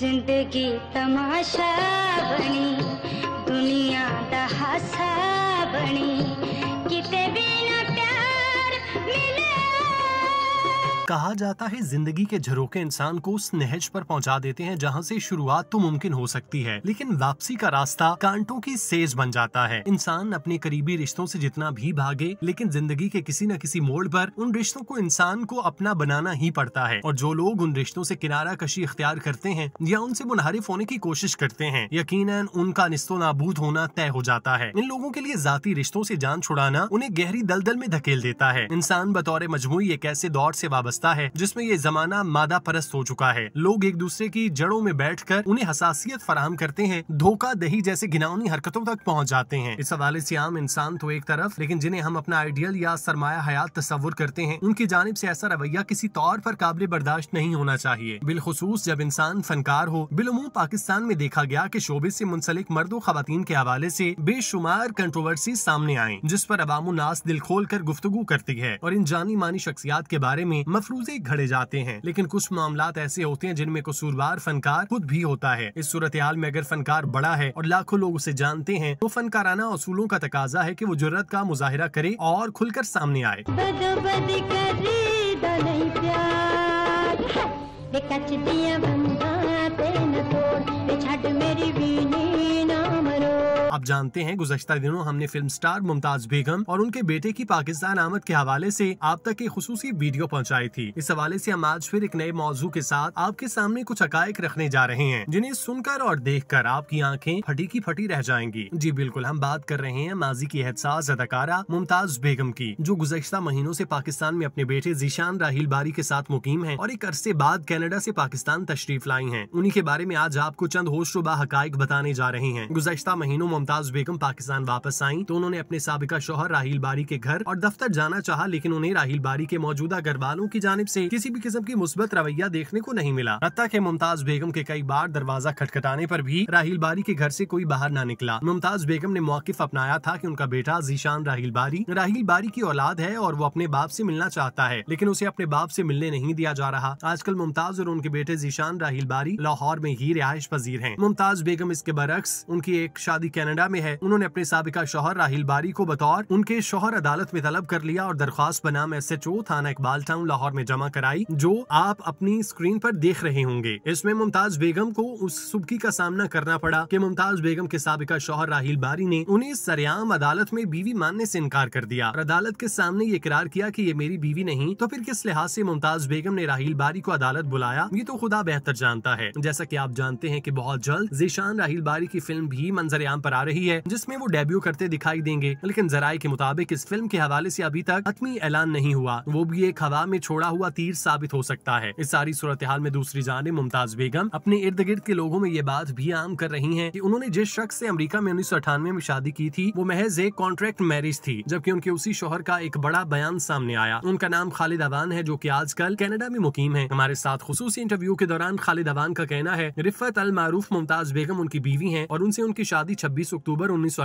जिंदगी तमाशा बनी दुनिया दहासा हासा बनी किते बिना प्यार मिले कहा जाता है जिंदगी के झरोके इंसान को उस नहज पर पहुंचा देते हैं जहां से शुरुआत तो मुमकिन हो सकती है लेकिन वापसी का रास्ता कांटों की सेज बन जाता है इंसान अपने करीबी रिश्तों से जितना भी भागे लेकिन जिंदगी के किसी न किसी मोड़ पर उन रिश्तों को इंसान को अपना बनाना ही पड़ता है और जो लोग उन रिश्तों से किनारा कशी इख्तियार करते हैं या उनसे मुनहरिफ होने की कोशिश करते हैं यकीन उनका निस्तो नाबूद होना तय हो जाता है इन लोगों के लिए जाती रिश्तों से जान छुड़ाना उन्हें गहरी दलदल में धकेल देता है इंसान बतौर मजमू एक ऐसे दौर से वापस रास्ता है जिसमें ये जमाना मादा परस्त हो चुका है लोग एक दूसरे की जड़ों में बैठ कर उन्हें हसासियत फराम करते हैं धोखा दही जैसे घिनौनी हरकतों तक पहुँच जाते हैं इस हवाले से आम इंसान तो एक तरफ लेकिन जिन्हें हम अपना आइडियल या सरमाया हयात तस्वुर करते हैं उनकी जानब ऐसी ऐसा रवैया किसी तौर पर काबिल बर्दाश्त नहीं होना चाहिए बिलखसूस जब इंसान फनकार हो बिलमूम पाकिस्तान में देखा गया की शोबे ऐसी मुंसलिक मर्दों खातन के हवाले ऐसी बेशुमार कंट्रोवर्सी सामने आए जिस पर अबाम नास दिल खोल कर गुफ्तु करती है और इन जानी मानी शख्सियात के बारे में मफ मफरूजे घड़े जाते हैं लेकिन कुछ मामला ऐसे होते हैं जिनमें कसूरवार फनकार खुद भी होता है इस सूरत हाल में अगर फनकार बड़ा है और लाखों लोग उसे जानते हैं तो फनकाराना असूलों का तकाजा है की वो जरूरत का मुजाहरा करे और खुलकर सामने आए बद बद जानते हैं गुजशत दिनों हमने फिल्म स्टार मुमताज बेगम और उनके बेटे की पाकिस्तान आमद के हवाले से आप तक एक खसूसी वीडियो पहुंचाई थी इस हवाले से हम आज फिर एक नए मौजू के साथ आपके सामने कुछ हकायक रखने जा रहे हैं जिन्हें सुनकर और देख कर आपकी आँखें फटी की फटी रह जाएंगी जी बिल्कुल हम बात कर रहे हैं माजी की एहसास अदाकारा मुमताज बेगम की जो गुजशत महीनों ऐसी पाकिस्तान में अपने बेटे जीशान राहिल बारी के साथ मुकीम है और एक अरसे बाद कैनेडा ऐसी पाकिस्तान तशरीफ लाई है उन्हीं के बारे में आज आपको चंद होशुबा हकायक बताने जा रहे हैं गुजशत महीनों मुमताज शहबाज बेगम पाकिस्तान वापस आई तो उन्होंने अपने सबका शोहर राहल बारी के घर और दफ्तर जाना चाह लेकिन उन्हें राहल बारी के मौजूदा घर वालों की जानब ऐसी किसी भी किस्म की मुस्बत रवैया देखने को नहीं मिला हती के मुमताज बेगम के कई बार दरवाजा खटखटाने आरोप भी राहल बारी के घर ऐसी कोई बाहर न निकला मुमताज बेगम ने मौकफ अपनाया था की उनका बेटा जीशान राहल बारी राहल बारी की औलाद है और वो अपने बाप ऐसी मिलना चाहता है लेकिन उसे अपने बाप ऐसी मिलने नहीं दिया जा रहा आजकल मुमताज और उनके बेटे जीशान राहल बारी लाहौर में ही रिहायश पजीर है मुमताज बेगम इसके बरक्स उनकी एक शादी कैनेडा कनाडा में है उन्होंने अपने सबका शोहर राहिल बारी को बतौर उनके शोहर अदालत में तलब कर लिया और दरख्वास्त बनाम एस एच ओ थाना इकबाल टाउन लाहौर में जमा कराई जो आप अपनी स्क्रीन आरोप देख रहे होंगे इसमें मुमताज बेगम को उस सुबकी का सामना करना पड़ा की मुमताज बेगम के सबका शोहर राहिल बारी ने उन्हें सरेआम अदालत में बीवी मानने ऐसी इनकार कर दिया और अदालत के सामने ये करार किया की ये मेरी बीवी नहीं तो फिर किस लिहाज ऐसी मुमताज बेगम ने राहिल बारी को अदालत बुलाया ये तो खुदा बेहतर जानता है जैसा की आप जानते हैं की बहुत जल्द जीशान राहिल बारी की फिल्म भी मंजर आम आरोप आ रही है जिसमे वो डेब्यू करते दिखाई देंगे लेकिन जराये के मुताबिक इस फिल्म के हवाले ऐसी अभी तक हतमी ऐलान नहीं हुआ वो भी एक हवा में छोड़ा हुआ तीर साबित हो सकता है इस सारी सूरत हाल में दूसरी जाने मुमताज बेगम अपने इर्द गिर्द के लोगों में ये बात भी आम कर रही है की उन्होंने जिस शख्स ऐसी अमरीका में उन्नीस में शादी की थी वो महज एक कॉन्ट्रैक्ट मैरिज थी जबकि उनके उसी शोहर का एक बड़ा बयान सामने आया उनका नाम खालिद अवान है जो की आजकल कैनेडा में मुकीम है हमारे साथ खसूस इंटरव्यू के दौरान खालिद अवान का कहना है रिफत अल मारूफ मुमताज बेगम उनकी बीवी है और उनसे उनकी शादी छब्बीस अक्टूबर उन्नीस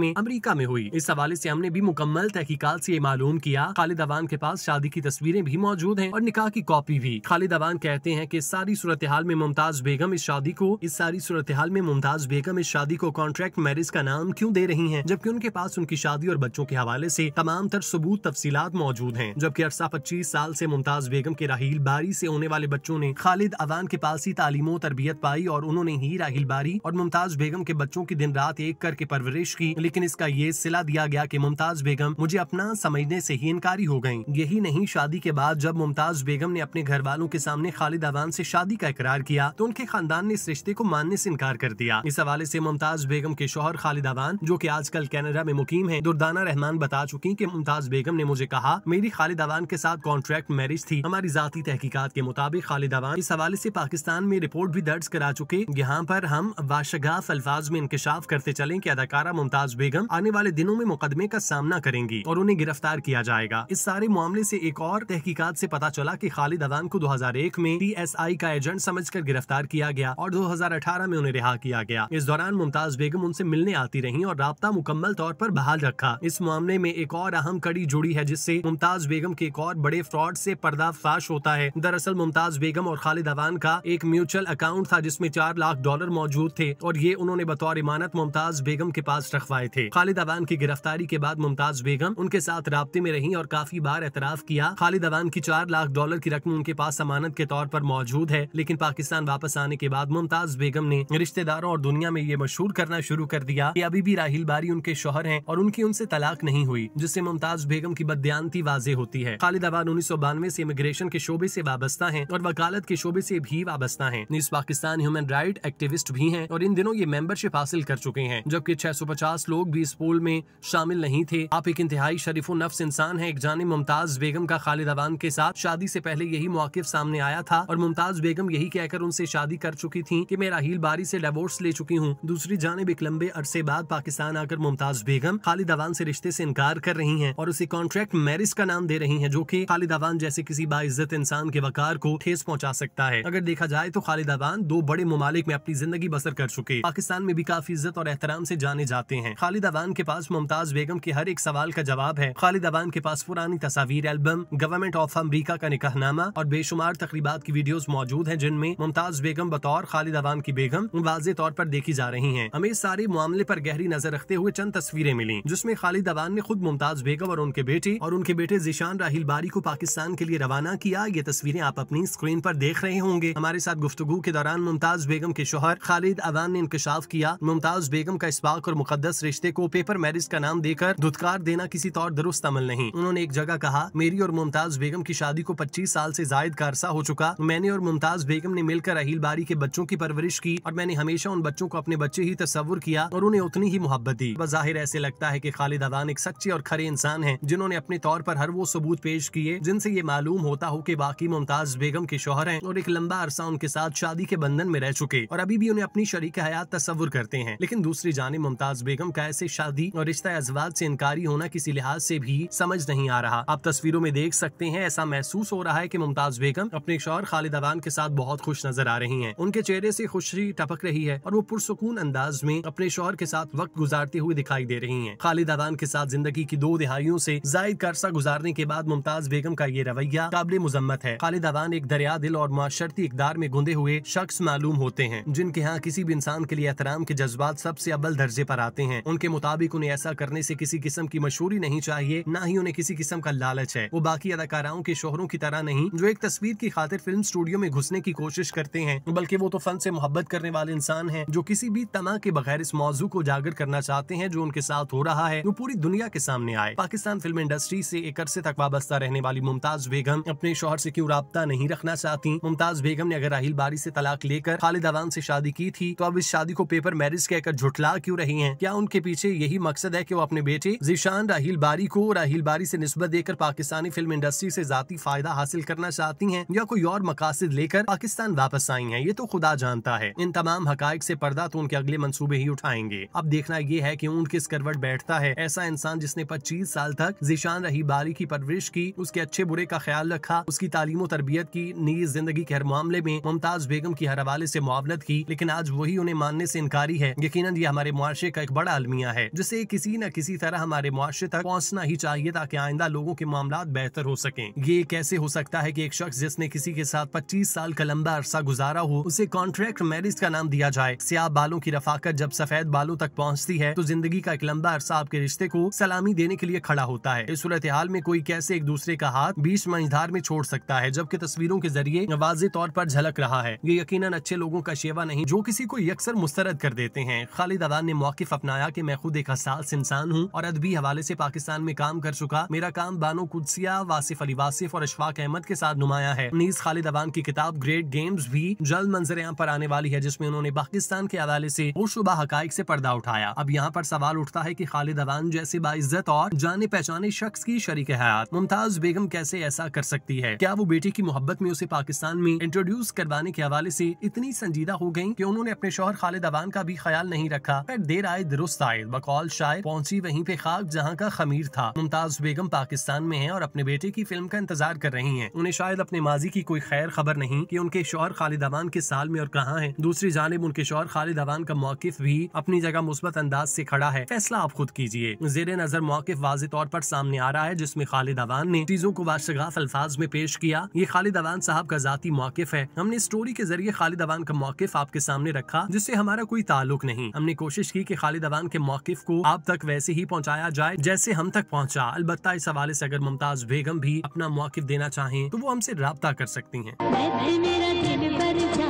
में अमरीका में हुई इस हवाले ऐसी हमने भी मुकम्मल तहकीकत ऐसी ये मालूम किया खालिद अवान के पास शादी की तस्वीरें भी मौजूद है और निकाह की कॉपी भी खालिद अवान कहते हैं की सारी सूरत हाल में मुमताज बेगम इस शादी को इस सारी सूरत हाल में मुमताज बेगम इस शादी को कॉन्ट्रैक्ट मैरिज का नाम क्यूँ दे रही है जबकि उनके पास उनकी शादी और बच्चों के हवाले ऐसी तमाम तर सबूत तफसी मौजूद है जबकि अरसा पच्चीस साल ऐसी मुमताज बेगम के राहल बारी ऐसी होने वाले बच्चों ने खालिद अवान के पास ही तालीमो तरबियत पाई और उन्होंने ही राहल बारी और मुमताज बेगम के बच्चों की दिन रात एक करके परवरिश की लेकिन इसका ये सिला दिया गया कि मुमताज बेगम मुझे अपना समझने से ही इनकारी हो गयी यही नहीं शादी के बाद जब मुमताज बेगम ने अपने घर वालों के सामने खालिद अवान ऐसी शादी का इकरार किया तो उनके खानदान ने इस रिश्ते को मानने ऐसी इनकार कर दिया इस हवाले ऐसी मुमताज बेगम के शोहर खालिद अवान जो की आजकल कैनेडा में मुकीम है दुर्दाना रहमान बता चुकी की मुमताज बेगम ने मुझे कहा मेरी खालिद अवान के साथ कॉन्ट्रैक्ट मैरिज थी हमारी जाती तहकीकत के मुताबिक खालिद अवान इस हवाले ऐसी पाकिस्तान में रिपोर्ट भी दर्ज करा चुके यहाँ आरोप हम वाशगाफ अल्फाज में इंकशाफ करते चले चलें कि अदाकारा मुमताज बेगम आने वाले दिनों में मुकदमे का सामना करेंगी और उन्हें गिरफ्तार किया जाएगा इस सारे मामले से एक और तहकीकात से पता चला कि खालिद अदान को 2001 में आई का एजेंट समझकर गिरफ्तार किया गया और 2018 में उन्हें रिहा किया गया इस दौरान मुमताज बेगम उनसे मिलने आती रही और रबता मुकम्मल तौर पर बहाल रखा इस मामले में एक और अहम कड़ी जुड़ी है जिससे मुमताज बेगम के एक और बड़े फ्रॉड से पर्दाफाश होता है दरअसल मुमताज बेगम और खालिद अवान का एक म्यूचुअल अकाउंट था जिसमें चार लाख डॉलर मौजूद थे और ये उन्होंने बतौर इमानत मुमताज मुमताज बेगम के पास रखवाए थे खालिद अवान की गिरफ्तारी के बाद मुमताज बेगम उनके साथ रबते में रही और काफी बार एतराफ किया खालिद अवान की चार लाख डॉलर की रकम उनके पास अमानत के तौर पर मौजूद है लेकिन पाकिस्तान वापस आने के बाद मुमताज बेगम ने रिश्तेदारों और दुनिया में ये मशहूर करना शुरू कर दिया की अभी भी राहिल बारी उनके शोहर है और उनकी उनसे तलाक नहीं हुई जिससे मुमताज बेगम की बदयानती वाजे होती है खालिद अवान उन्नीस सौ बानवे ऐसी इमिग्रेशन के शोबे ऐसी वाबस्ता है और वकालत के शोबे ऐसी भी वाबस्ता है news Pakistan human right activist भी है और इन दिनों ये मेंबरशिप हासिल कर चुके हैं जबकि 650 लोग भी इस पोल में शामिल नहीं थे आप एक इंतहाई शरीफो नफ्स इंसान है एक जाने मुमताज बेगम का खालिद अवान के साथ शादी ऐसी पहले यही मौके सामने आया था और मुमताज बेगम यही कहकर उनसे शादी कर चुकी थी की मैं राहल बारी ऐसी डिवोर्स ले चुकी हूँ दूसरी जानब एक लंबे अरसे बाद पाकिस्तान आकर मुमताज बेगम खालिद अवान ऐसी रिश्ते ऐसी इनकार कर रही है और उसे कॉन्ट्रैक्ट मैरिज का नाम दे रही है जो की खालिद अवान जैसे किसी बाइज्जत इंसान के वकार को ठेस पहुँचा सकता है अगर देखा जाए तो खालिद अवान दो बड़े ममालिक में अपनी जिंदगी बसर कर चुके पाकिस्तान में भी काफी इज्जत और एहतराम नाम से जाने जाते हैं खालिद अवान के पास मुमताज बेगम के हर एक सवाल का जवाब है खालिद अवान के पास पुरानी तस्वीर एल्बम गवर्नमेंट ऑफ अमरीका का निकाहनामा और बेशुमार तकरीबा की वीडियो मौजूद है जिनमें मुमताज बेगम बतौर खालिद अवान की बेगम वाजे तौर पर देखी जा रही है हमें इस सारे मामले आरोप गहरी नजर रखते हुए चंद तस्वीरें मिली जिसमे खालिद अवान ने खुद मुमताज बेगम और उनके बेटे और उनके बेटे जिशान राहिल बारी को पाकिस्तान के लिए रवाना किया ये तस्वीरें आप अपनी स्क्रीन आरोप देख रहे होंगे हमारे साथ गुफ्तगु के दौरान मुमताज बेगम के शोहर खालिद अवान ने इंकशाफ किया मुमताज बेगम का इस बाक और मुकदस रिश्ते को पेपर मैरिज का नाम देकर धुतकार देना किसी तौर दुरुस्त अमल नहीं उन्होंने एक जगह कहा मेरी और मुमताज बेगम की शादी को पच्चीस साल ऐसी जायद का अरसा हो चुका मैंने और मुमताज बेगम ने मिलकर अहिल बारी के बच्चों की परवरिश की और मैंने हमेशा उन बच्चों को अपने बच्चे ही तस्वुर किया और उन्हें उतनी ही मोहब्बत दी बाहिर ऐसे लगता है की खालिद अदान एक सच्चे और खरे इंसान है जिन्होंने अपने तौर पर हर वो सबूत पेश किए जिनसे ये मालूम होता हो की बाकी मुमताज बेगम के शोहर है और एक लंबा अरसा उनके साथ शादी के बंधन में रह चुके और अभी भी उन्हें अपनी शरीक हयात तस्वुर करते हैं लेकिन दूसरी दूसरी जाने मुमताज बेगम का ऐसे शादी और रिश्ता अजवाज से इनकारी होना किसी लिहाज से भी समझ नहीं आ रहा आप तस्वीरों में देख सकते हैं ऐसा महसूस हो रहा है की मुमताज बेगम अपने शोहर खालिद अवान के साथ बहुत खुश नजर आ रही है उनके चेहरे ऐसी खुशी टपक रही है और वो पुरसकून अंदाज में अपने शोहर के साथ वक्त गुजारते हुए दिखाई दे रही है खालिद अवान के साथ जिंदगी की दो दिहाइयों ऐसी जायद कर्सा गुजारने के बाद मुमताज बेगम का ये रवैया काबिल मजम्मत है खालिद अवान एक दरिया दिल और माशरती इकदार में गुंदे हुए शख्स मालूम होते हैं जिनके यहाँ किसी भी इंसान के लिए एहतराम के जज्बात सबसे अव्वल दर्जे पर आते हैं उनके मुताबिक उन्हें ऐसा करने से किसी किस्म की मशहूरी नहीं चाहिए न ही उन्हें किसी किस्म का लालच है वो बाकी अदाकाराओं के शोहरों की तरह नहीं जो एक तस्वीर की खातिर फिल्म स्टूडियो में घुसने की कोशिश करते हैं बल्कि वो तो फन से मोहब्बत करने वाले इंसान है जो किसी भी तना के बगैर इस मौजू को उजागर करना चाहते हैं जो उनके साथ हो रहा है वो पूरी दुनिया के सामने आए पाकिस्तान फिल्म इंडस्ट्री से एक अरसे तक वाबस्ता रहने वाली मुमताज बेगम अपने शोहर से क्यों रहा नहीं रखना चाहती मुमताज बेगम ने अगर राहिल बारी से तलाक लेकर खालिद अवान से शादी की थी तो अब इस शादी को पेपर मैरिज कहकर झुटला ला क्यों रही हैं क्या उनके पीछे यही मकसद है की वो अपने बेटे जीशान राहल बारी को राहल बारी ऐसी नस्बत देकर पाकिस्तानी फिल्म इंडस्ट्री ऐसी जाती फायदा हासिल करना चाहती है या कोई और मकासद लेकर पाकिस्तान वापस आई है ये तो खुदा जानता है इन तमाम हकायक ऐसी पर्दा तो उनके अगले मनसूबे ही उठाएंगे अब देखना ये है की ऊँट किस करवट बैठता है ऐसा इंसान जिसने पच्चीस साल तक जीशान रही बारी की परवरिश की उसके अच्छे बुरे का ख्याल रखा उसकी तालीम तरबियत की नीज जिंदगी के हर मामले में मुमताज बेगम की हर हवाले ऐसी मुआवलत की लेकिन आज वही उन्हें मानने ऐसी इनकारी है यकीन ये हमारे मुआरे का एक बड़ा अलमिया है जिसे किसी न किसी तरह हमारे मुआरे तक पहुँचना ही चाहिए ताकि आइंदा लोगों के मामला बेहतर हो सके ये कैसे हो सकता है की एक शख्स जिसने किसी के साथ पच्चीस साल का लंबा अरसा गुजारा हो उसे कॉन्ट्रैक्ट मैरिज का नाम दिया जाए सियाह बालों की रफाकत जब सफेद बालों तक पहुँचती है तो जिंदगी का एक लंबा अरसा आपके रिश्ते को सलामी देने के लिए खड़ा होता है इस सूरत हाल में कोई कैसे एक दूसरे का हाथ बीच मंझधार में छोड़ सकता है जबकि तस्वीरों के जरिए वाज तौर पर झलक रहा है ये यकीनन अच्छे लोगों का शेवा नहीं जो किसी को यकसर मुस्तरद कर देते हैं खालिद अरबान ने मौकफ अपनाया की मैं खुद एक हसास इंसान हूँ और अदबी हवाले ऐसी पाकिस्तान में काम कर चुका मेरा काम बानो कुदसिया वासिफ अली वासिफ और अशफाक अहमद के साथ नुमाया है नीज खालिद अवान की किताब ग्रेट गेम्स भी जल्द मंजर यहाँ पर आने वाली है जिसमे उन्होंने पाकिस्तान के हवाले से खुशुबा हक ऐसी पर्दा उठाया अब यहाँ पर सवाल उठता है की खालिद अवान जैसे बाइज्जत और जाने पहचाने शख्स की शरीक हयात मुमताज बेगम कैसे ऐसा कर सकती है क्या वो बेटी की मोहब्बत में उसे पाकिस्तान में इंट्रोड्यूस करवाने के हवाले ऐसी इतनी संजीदा हो गयी की उन्होंने अपने शोहर खालिद अवान का भी ख्याल नहीं रखा फिर देर आए दुरुस्त आए बकौल शायद पहुंची वहीं पे खाक जहां का खमीर था मुमताज बेगम पाकिस्तान में है और अपने बेटे की फिल्म का इंतजार कर रही है उन्हें शायद अपने माजी की कोई खैर खबर नहीं की उनके शोहर खालिद अवान किस साल में और कहाँ है दूसरी जानब उनके शोहर खालिद अवान का मौकफ भी अपनी जगह मुस्बत अंदाज ऐसी खड़ा है फैसला आप खुद कीजिए जेर नजर मौकफ वाज तौर पर सामने आ रहा है जिसमे खालिद अवान ने चीजों को बादशगाफ अल्फाज में पेश किया ये खालिद अवान साहब का जाती मौकफ है हमने स्टोरी के जरिए खालिद अवान का मौकफ आपके सामने रखा जिससे हमारा कोई ताल्लुक नहीं हमने कोशिश की कि खालिद अवान के मौकफ को आप तक वैसे ही पहुँचाया जाए जैसे हम तक पहुँचा अलबत् इस हवाले ऐसी अगर मुमताज बेगम भी अपना मौकफ देना चाहें तो वो हमसे रबता कर सकती है